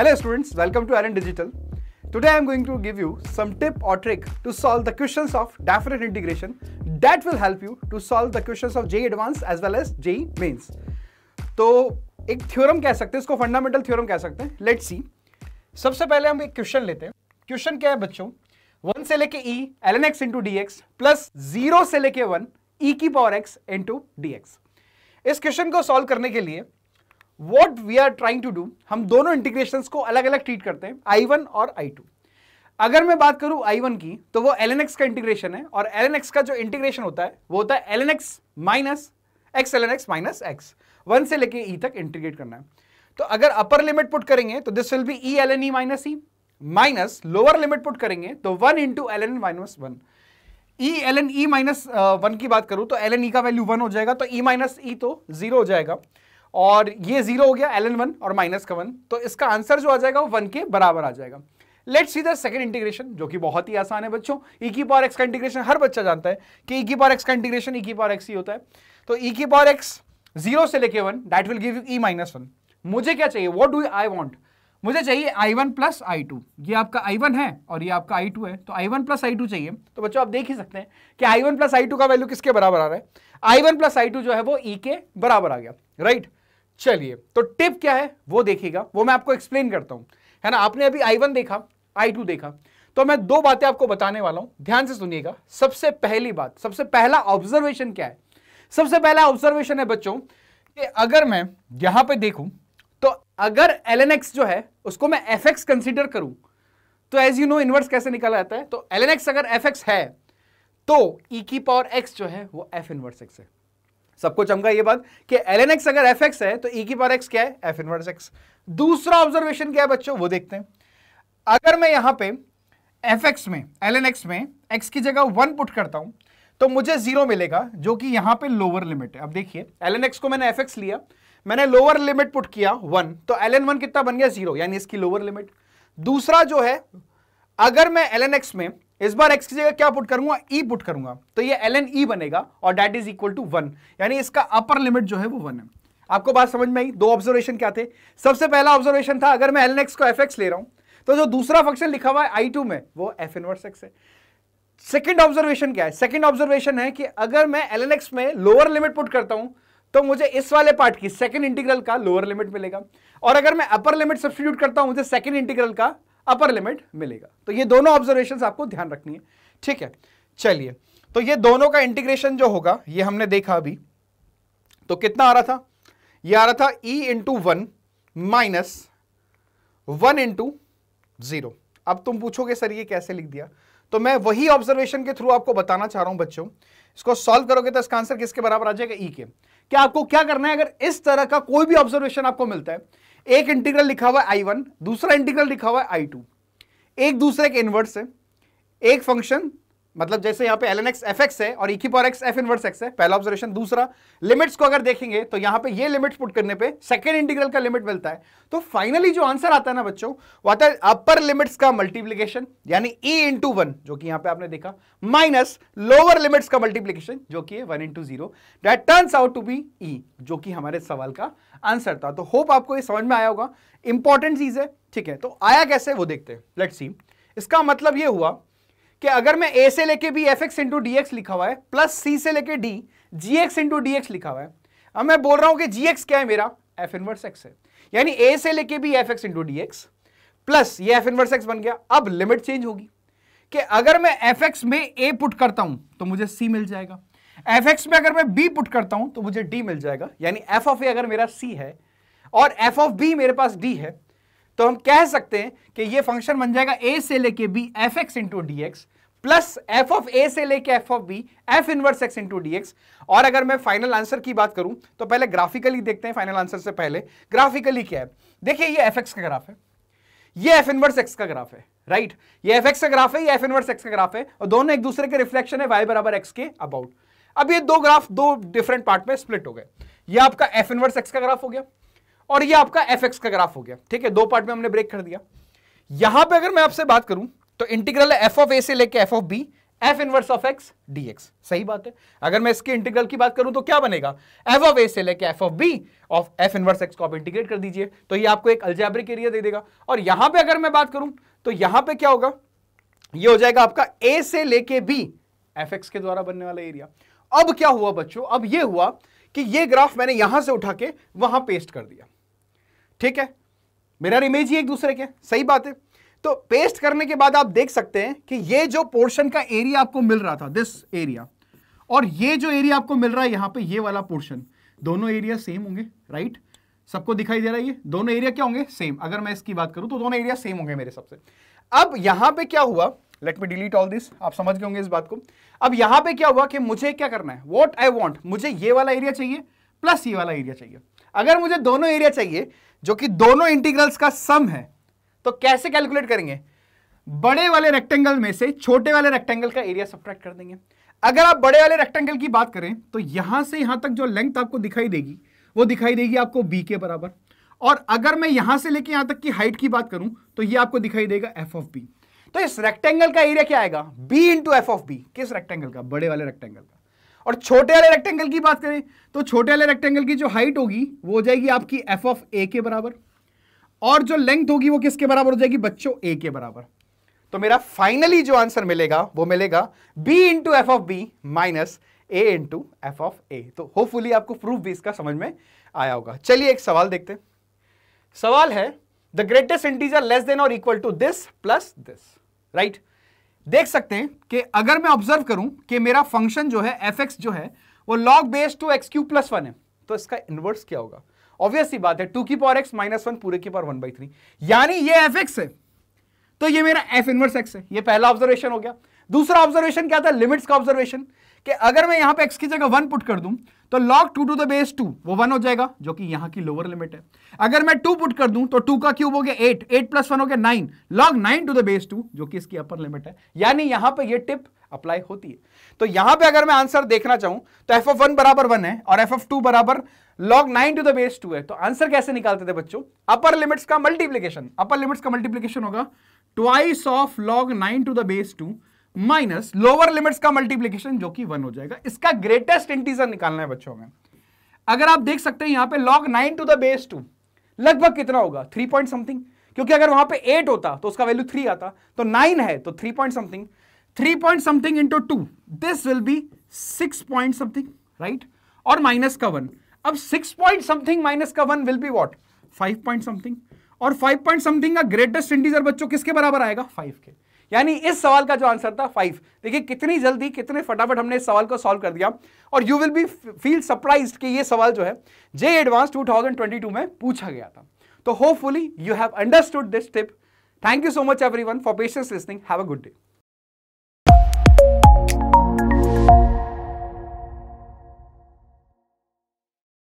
Hello students, welcome to Aaron Digital. Today I am going to give you some tip or trick to solve the questions of definite integration that will help you to solve the questions of J Advanced as well as J Mains. तो एक theorem कह सकते हैं इसको fundamental theorem कह सकते हैं let's see सबसे पहले हम एक क्वेश्चन लेते हैं क्वेश्चन क्या है बच्चों वन से लेके E L N X into D x plus zero से लेके वन ई की power X into D X इस क्वेश्चन को सॉल्व करने के लिए what we are trying to do हम दोनों इंटीग्रेशन को अलग अलग ट्रीट करते हैं आई वन और आई टू अगर मैं बात करूं आई वन की तो वो एल एन एक्स का इंटीग्रेशन है और एल एन एक्स का जो इंटीग्रेशन होता है वो होता है L N X minus X L N X minus X one से लेके ई e तक इंटीग्रेट करना है तो अगर अपर लिमिट पुट करेंगे तो this will be E L N E minus E minus lower limit put करेंगे तो one into L N minus one E L N E minus one की बात करूं तो एल एन ई का वैल्यू वन हो जाएगा तो ई माइनस ई तो जीरो हो जाएगा और ये जीरो हो गया एल एन वन और माइनस का वन तो इसका आंसर जो आ जाएगा वो वन के बराबर आ जाएगा let see the second integration जो कि बहुत ही आसान है बच्चों ई e की पावर एक्स का इंटीग्रेशन हर बच्चा जानता है कि ई e की पावर एक्स का इंटीग्रेशन ई e की पावर एक्स ही होता है तो ई की पावर एक्स जीरो से लेके one that will give you e minus one मुझे क्या चाहिए वॉट डू आई वॉन्ट मुझे चाहिए I one plus I two ये आपका आई वन है और ये आपका आई टू है तो I one plus I two चाहिए तो बच्चों आप देख ही सकते हैं कि I one plus I two का वैल्यू किसके बराबर आ रहा है I one plus I two जो है वो ई के बराबर आ गया राइट right? चलिए तो टिप क्या है वो देखिएगा वो मैं आपको एक्सप्लेन करता हूं है ना आपने अभी आई वन देखा आई टू देखा तो मैं दो बातें आपको बताने वाला हूं ध्यान से सुनिएगा सबसे पहली बात सबसे पहला ऑब्जर्वेशन क्या है सबसे पहला ऑब्जर्वेशन है बच्चों कि अगर मैं यहां पे देखूं तो अगर एल जो है उसको मैं एफ एक्स कंसिडर करूं तो एज यू नो इनवर्स कैसे निकाला जाता है तो एल अगर एफ है तो ई e की पावर एक्स जो है वो एफ इनवर्स एक्स है सबको चमका ये बात कि एल एन एक्स अगर एफ एक्स है तो ई e की पावर एक्स क्या है एफ इनवर्स एक्स दूसरा ऑब्जर्वेशन क्या है बच्चों वो देखते हैं अगर मैं यहां पे एफ एक्स में एल एन एक्स में एक्स की जगह वन पुट करता हूं तो मुझे जीरो मिलेगा जो कि यहां पे लोअर लिमिट है अब देखिए एल एन एक्स को मैंने एफ एक्स लिया मैंने लोअर लिमिट पुट किया वन तो एल एन वन कितना बन गया जीरो यानी इसकी लोअर लिमिट दूसरा जो है अगर मैं एल एन एक्स में इस बार x की जगह क्या पुट करूंगा e पुट करूंगा तो ये ln e बनेगा और that is equal to one यानी इसका अपर लिमिट जो है वो वन है आपको बात समझ में आई दो ऑब्जर्वेशन क्या थे सबसे पहला ऑब्जर्वेशन था अगर मैं ln x को एफ ले रहा हूं तो जो दूसरा फंक्शन लिखा हुआ है आई टू में वो एफ इनवर्स एक्स है सेकेंड ऑब्जर्वेशन क्या है सेकेंड ऑब्जर्वेशन है कि अगर मैं एल में लोअर लिमिट पुट करता हूं तो मुझे इस वाले पार्ट की सेकेंड इंटीग्रल का लोअर लिमिट मिलेगा और अगर मैं अपर लिमिट सब्सटीट्यूट करता हूं मुझे सेकेंड इंटीग्रल का अपर लिमिट मिलेगा तो ये दोनों ऑब्जर्वेशन आपको ध्यान रखनी है ठीक है चलिए तो ये दोनों का इंटीग्रेशन जो होगा ये हमने देखा अभी तो कितना आ रहा था ये आ रहा था e into one minus one into zero अब तुम पूछोगे सर ये कैसे लिख दिया तो मैं वही ऑब्जर्वेशन के थ्रू आपको बताना चाह रहा हूं बच्चों इसको सॉल्व करोगे तो इसका आंसर किसके बराबर आ जाएगा e के क्या आपको क्या करना है अगर इस तरह का कोई भी ऑब्जर्वेशन आपको मिलता है एक इंटीग्रल लिखा हुआ है आई वन दूसरा इंटीग्रल लिखा हुआ है आई टू एक दूसरे के इन्वर्स है एक फंक्शन मतलब जैसे यहाँ पे l N x f x है और इक्की power x f inverse x है पहला ऑब्जर्वेशन दूसरा लिमिट्स को अगर देखेंगे तो यहाँ पे ये लिमिट्स पुट करने पे सेकेंड इंटीग्रल का लिमिट मिलता है तो फाइनली जो आंसर आता है ना बच्चों वो आता है अपर लिमिट्स का मल्टीप्लीकेशन यानी ई इंटू वन जो कि यहाँ पे आपने देखा माइनस लोअर लिमिट्स का मल्टीप्लीकेशन जो कि है one into zero that turns out to be e जो कि हमारे सवाल का आंसर था तो होप आपको ये समझ में आया होगा इंपॉर्टेंट चीज है ठीक है तो आया कैसे वो देखते हैं लेट्स सी इसका मतलब ये हुआ कि अगर मैं ए से लेके b f x into D x लिखा हुआ है प्लस सी से लेके d g x into D x लिखा हुआ है अब मैं बोल रहा हूं कि जी एक्स क्या है मेरा एफ इनवर्स एक्स है यानी ए से लेके b f x into D x plus ये एफ इनवर्स एक्स बन गया अब लिमिट चेंज होगी कि अगर मैं एफ एक्स में ए पुट करता हूं तो मुझे सी मिल जाएगा एफ एक्स में अगर मैं बी पुट करता हूं तो मुझे डी मिल जाएगा यानी एफ ऑफ ए अगर मेरा सी है और एफ ऑफ बी मेरे पास डी है तो हम कह सकते हैं कि ये फंक्शन बन जाएगा ए से लेके b f x into D x plus f of a से लेके f of b f inverse x into D x और अगर मैं फाइनल आंसर की बात करूं तो पहले ग्राफिकली देखते हैं फाइनल आंसर से पहले ग्राफिकली क्या है देखिए ये एफ एक्स का ग्राफ है ये एफ इनवर्स एक्स का ग्राफ है राइट ये एफ एक्स का ग्राफ है ये एफ इनवर्स एक्स का ग्राफ है और दोनों एक दूसरे के रिफ्लेक्शन है वाई बराबर एक्स के अबाउट अब ये दो ग्राफ दो डिफरेंट पार्ट में स्प्लिट हो गए ये आपका एफ इनवर्स एक्स का ग्राफ हो गया और ये आपका एफ एक्स का ग्राफ हो गया ठीक है दो पार्ट में हमने ब्रेक कर दिया यहां पे अगर मैं आपसे बात करूं तो इंटीग्रल एफ ऑफ ए से लेके f of b f inverse of x d x सही बात है अगर मैं इसके इंटीग्रल की बात करूं तो क्या बनेगा एफ ऑफ ए से लेके f of b of f inverse x को आप इंटीग्रेट कर दीजिए तो ये आपको एक अल्जैब्रिक एरिया दे देगा और यहां पर अगर मैं बात करूं तो यहां पर क्या होगा ये हो जाएगा आपका ए से लेके बी एफ एक्स के द्वारा बनने वाला एरिया अब क्या हुआ बच्चों अब ये हुआ कि ये ग्राफ मैंने यहां से उठा के वहां पेस्ट कर दिया ठीक है मिरर इमेज ही एक दूसरे के सही बात है तो पेस्ट करने के बाद आप देख सकते हैं कि ये जो पोर्शन का एरिया आपको मिल रहा था दिस एरिया और ये जो एरिया आपको मिल रहा है यहां पे ये वाला पोर्शन दोनों एरिया सेम होंगे राइट सबको दिखाई दे रहा है ये दोनों एरिया क्या होंगे सेम अगर मैं इसकी बात करूं तो दोनों एरिया सेम होंगे मेरे सबसे अब यहां पे क्या हुआ let me delete all this आप समझ गए होंगे इस बात को अब यहां पे क्या हुआ कि मुझे क्या करना है वॉट आई वॉन्ट मुझे ये वाला एरिया चाहिए प्लस ये वाला एरिया चाहिए अगर मुझे दोनों एरिया चाहिए जो कि दोनों इंटीग्रल्स का सम है तो कैसे कैलकुलेट करेंगे बड़े वाले रेक्टेंगल में से छोटे वाले रेक्टेंगल का एरिया सब्ट्रैक्ट कर देंगे अगर आप बड़े वाले रेक्टेंगल की बात करें तो यहां से यहां तक जो लेंथ आपको दिखाई देगी वो दिखाई देगी आपको बी के बराबर और अगर मैं यहां से लेके यहां तक की हाइट की बात करूं तो ये आपको दिखाई देगा एफ ऑफ बी तो इस रेक्टेंगल का एरिया क्या आएगा b into f of b किस रेक्टेंगल का बड़े वाले रेक्टेंगल का और छोटे वाले रेक्टेंगल की बात करें तो छोटे वाले रेक्टेंगल की जो हाइट होगी वो हो जाएगी आपकी एफ ऑफ ए के बराबर और जो लेंथ होगी वो किसके बराबर हो जाएगी बच्चों ए के बराबर तो मेरा फाइनली जो आंसर मिलेगा वो मिलेगा b into f of b minus a into f of a तो होपफुली आपको प्रूफ भी इसका समझ में आया होगा चलिए एक सवाल देखते हैं सवाल है the greatest integer less than और equal to this plus this right देख सकते हैं कि अगर मैं ऑब्जर्व करूं कि मेरा फंक्शन जो है एफ जो है वो log base two x q plus one है तो इसका इनवर्स क्या होगा ऑब्वियस बात है टू की पावर एक्स माइनस वन पूरे की पावर वन बाई थ्री यानी ये एफ है तो ये मेरा एफ इनवर्स एक्स है ये पहला ऑब्जर्वेशन हो गया दूसरा ऑब्जर्वेशन क्या था लिमिट्स का ऑब्जर्वेशन कि अगर मैं यहां पे x की जगह 1 पुट कर दूं तो log 2 टू द बेस 2 वो 1 हो जाएगा जो कि यहां की लोअर लिमिट है अगर मैं 2 पुट कर दूं तो 2 का क्यूब हो गया 8 8 प्लस वन हो गया 9 log 9 टू द बेस 2 जो कि इसकी अपर लिमिट है यानी यहां पे ये टिप अप्लाई होती है तो यहां पे अगर मैं आंसर देखना चाहूं तो एफ ऑफ वन बराबर वन है और एफ ऑफ टू बराबर log nine to the base two है तो आंसर कैसे निकालते थे बच्चों अपर लिमिट्स का मल्टीप्लीकेशन अपर लिमिट्स का मल्टीप्लीकेशन होगा twice of log nine to the base two minus lower limits का मल्टीप्लीकेशन जो कि वन हो जाएगा इसका ग्रेटेस्ट इंटीजर निकालना है बच्चों में अगर आप देख सकते हैं यहां पे log nine to the base two लगभग कितना होगा थ्री पॉइंट समथिंग क्योंकि अगर वहां पे एट होता तो उसका वैल्यू थ्री आता तो नाइन है तो three point something three point something into two this will be six point something right और माइनस का वन अब सिक्स पॉइंट समथिंग माइनस का one will be what five point something और five point something का greatest integer बच्चों किसके बराबर आएगा फाइव के यानी इस सवाल का जो आंसर था फाइव देखिए कितनी जल्दी कितने फटाफट हमने इस सवाल को सॉल्व कर दिया और you will be feel surprise कि ये सवाल जो है जे एडवांस 2022 में पूछा गया था तो hopefully you have understood this tip thank you so much everyone for patience listening have a good day